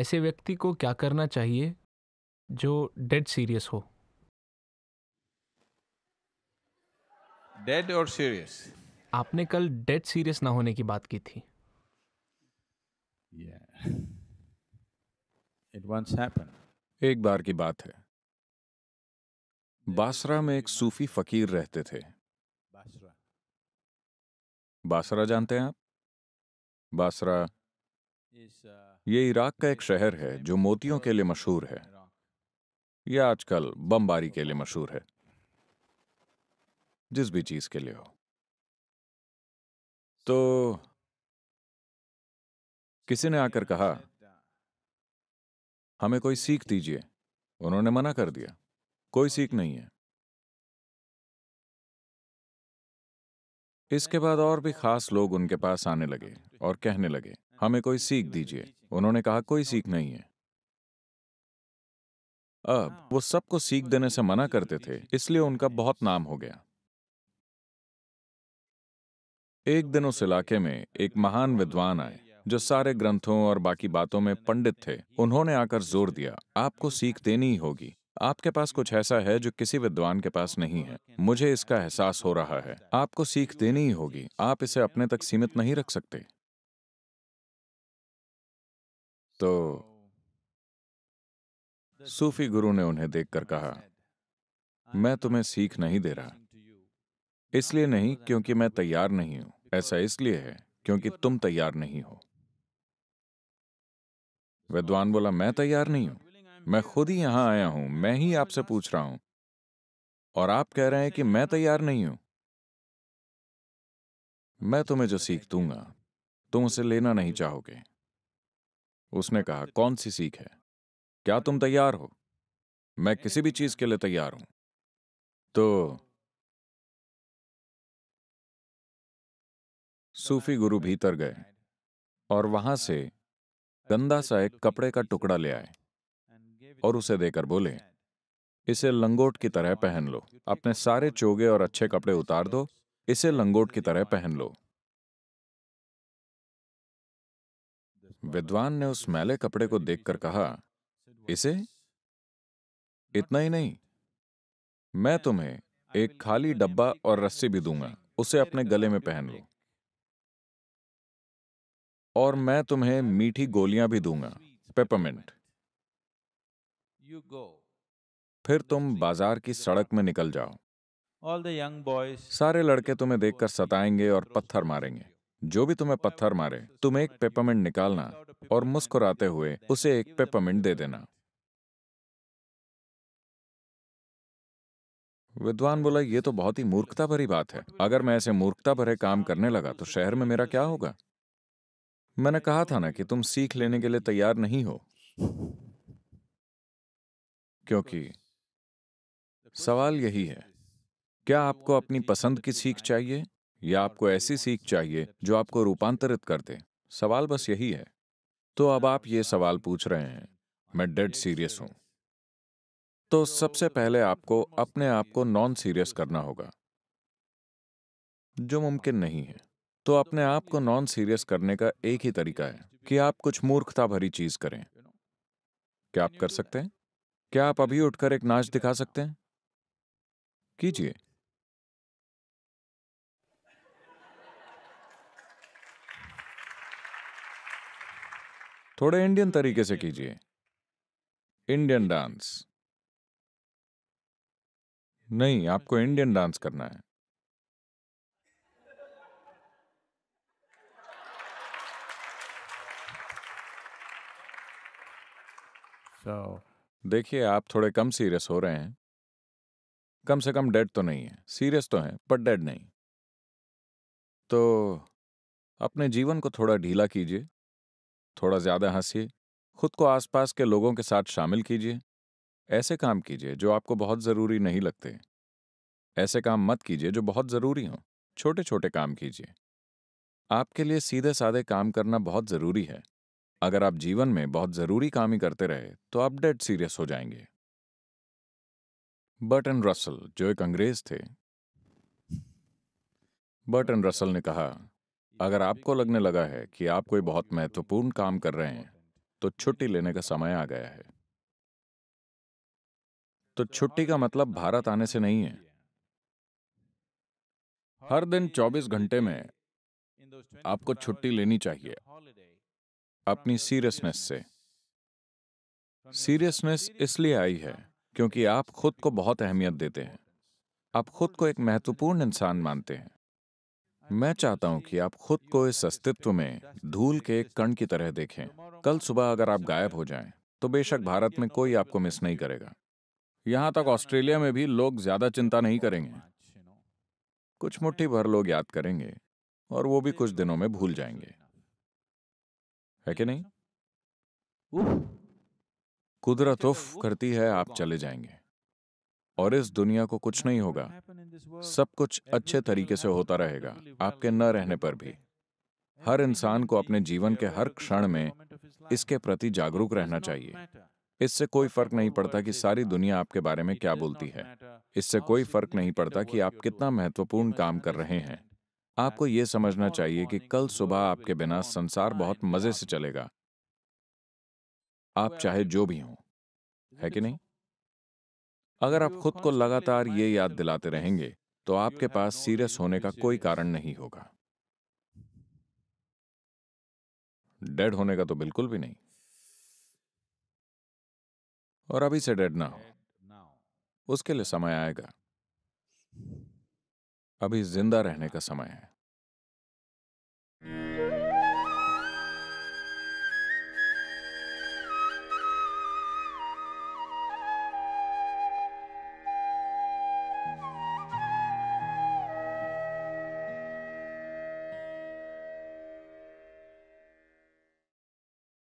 ऐसे व्यक्ति को क्या करना चाहिए जो डेड सीरियस हो डेड और सीरियस आपने कल डेड सीरियस ना होने की बात की थी इट वंस हैपन एक बार की बात है बासरा में एक सूफी फकीर रहते थे बासरा बासरा जानते हैं आप बासरा ये इराक का एक शहर है जो मोतियों के लिए मशहूर है यह आजकल बमबारी के लिए मशहूर है जिस भी चीज के लिए हो तो किसी ने आकर कहा हमें कोई सीख दीजिए उन्होंने मना कर दिया कोई सीख नहीं है इसके बाद और भी खास लोग उनके पास आने लगे और कहने लगे हमें कोई सीख दीजिए उन्होंने कहा कोई सीख नहीं है अब वो सबको सीख देने से मना करते थे इसलिए उनका बहुत नाम हो गया एक दिन उस इलाके में एक महान विद्वान आए जो सारे ग्रंथों और बाकी बातों में पंडित थे उन्होंने आकर जोर दिया आपको सीख देनी ही होगी आपके पास कुछ ऐसा है जो किसी विद्वान के पास नहीं है मुझे इसका एहसास हो रहा है आपको सीख देनी ही होगी आप इसे अपने तक सीमित नहीं रख सकते तो सूफी गुरु ने उन्हें देखकर कहा मैं तुम्हें सीख नहीं दे रहा इसलिए नहीं क्योंकि मैं तैयार नहीं हूं ऐसा इसलिए है क्योंकि तुम तैयार नहीं हो विद्वान बोला मैं तैयार नहीं हूं मैं खुद ही यहां आया हूं मैं ही आपसे पूछ रहा हूं और आप कह रहे हैं कि मैं तैयार नहीं हूं मैं तुम्हें जो सीख दूंगा तुम उसे लेना नहीं चाहोगे उसने कहा कौन सी सीख है क्या तुम तैयार हो मैं किसी भी चीज के लिए तैयार हूं तो सूफी गुरु भीतर गए और वहां से गंदा सा एक कपड़े का टुकड़ा ले आए और उसे देकर बोले इसे लंगोट की तरह पहन लो अपने सारे चोगे और अच्छे कपड़े उतार दो इसे लंगोट की तरह पहन लो विद्वान ने उस मैले कपड़े को देखकर कहा इसे इतना ही नहीं मैं तुम्हें एक खाली डब्बा और रस्सी भी दूंगा उसे अपने गले में पहन लो और मैं तुम्हें मीठी गोलियां भी दूंगा पेपरमिंट फिर तुम बाजार की सड़क में निकल जाओ सारे लड़के तुम्हें देखकर सताएंगे और पत्थर मारेंगे जो भी तुम्हें पत्थर मारे तुम एक पेपरमेंट निकालना और मुस्कुराते हुए उसे एक पेपरमेंट दे देना विद्वान बोला ये तो बहुत ही मूर्खता भरी बात है अगर मैं ऐसे मूर्खता भरे काम करने लगा तो शहर में मेरा क्या होगा मैंने कहा था ना कि तुम सीख लेने के लिए तैयार नहीं हो क्योंकि सवाल यही है क्या आपको अपनी पसंद की सीख चाहिए या आपको ऐसी सीख चाहिए जो आपको रूपांतरित कर दे सवाल बस यही है तो अब आप ये सवाल पूछ रहे हैं मैं डेड सीरियस हूं तो सबसे पहले आपको अपने आप को नॉन सीरियस करना होगा जो मुमकिन नहीं है तो अपने आप को नॉन सीरियस करने का एक ही तरीका है कि आप कुछ मूर्खता भरी चीज करें क्या आप कर सकते हैं क्या आप अभी उठकर एक नाच दिखा सकते हैं कीजिए थोड़े इंडियन तरीके से कीजिए इंडियन डांस नहीं आपको इंडियन डांस करना है So देखिए आप थोड़े कम सीरियस हो रहे हैं कम से कम डेड तो नहीं है सीरियस तो हैं पर डेड नहीं तो अपने जीवन को थोड़ा ढीला कीजिए थोड़ा ज़्यादा हंसिए खुद को आसपास के लोगों के साथ शामिल कीजिए ऐसे काम कीजिए जो आपको बहुत ज़रूरी नहीं लगते ऐसे काम मत कीजिए जो बहुत ज़रूरी हों छोटे छोटे काम कीजिए आपके लिए सीधे साधे काम करना बहुत ज़रूरी है अगर आप जीवन में बहुत जरूरी काम ही करते रहे तो आप डेड सीरियस हो जाएंगे बर्टन रसल जो एक अंग्रेज थे बर्टन रसल ने कहा अगर आपको लगने लगा है कि आप कोई बहुत महत्वपूर्ण काम कर रहे हैं तो छुट्टी लेने का समय आ गया है तो छुट्टी का मतलब भारत आने से नहीं है हर दिन 24 घंटे में आपको छुट्टी लेनी चाहिए अपनी सीरियसनेस से सीरियसनेस इसलिए आई है क्योंकि आप खुद को बहुत अहमियत देते हैं आप खुद को एक महत्वपूर्ण इंसान मानते हैं मैं चाहता हूं कि आप खुद को इस अस्तित्व में धूल के एक कण की तरह देखें कल सुबह अगर आप गायब हो जाएं, तो बेशक भारत में कोई आपको मिस नहीं करेगा यहां तक ऑस्ट्रेलिया में भी लोग ज्यादा चिंता नहीं करेंगे कुछ मुट्ठी भर लोग याद करेंगे और वो भी कुछ दिनों में भूल जाएंगे है कि नहीं कुदरत उफ करती है आप चले जाएंगे और इस दुनिया को कुछ नहीं होगा सब कुछ अच्छे तरीके से होता रहेगा आपके न रहने पर भी हर इंसान को अपने जीवन के हर क्षण में इसके प्रति जागरूक रहना चाहिए इससे कोई फर्क नहीं पड़ता कि सारी दुनिया आपके बारे में क्या बोलती है इससे कोई फर्क नहीं पड़ता कि आप कितना महत्वपूर्ण काम कर रहे हैं आपको ये समझना चाहिए कि कल सुबह आपके बिना संसार बहुत मजे से चलेगा आप चाहे जो भी हो है कि नहीं अगर आप खुद को लगातार ये याद दिलाते रहेंगे तो आपके पास सीरियस होने का कोई कारण नहीं होगा डेड होने का तो बिल्कुल भी नहीं और अभी से डेड ना हो उसके लिए समय आएगा अभी जिंदा रहने का समय है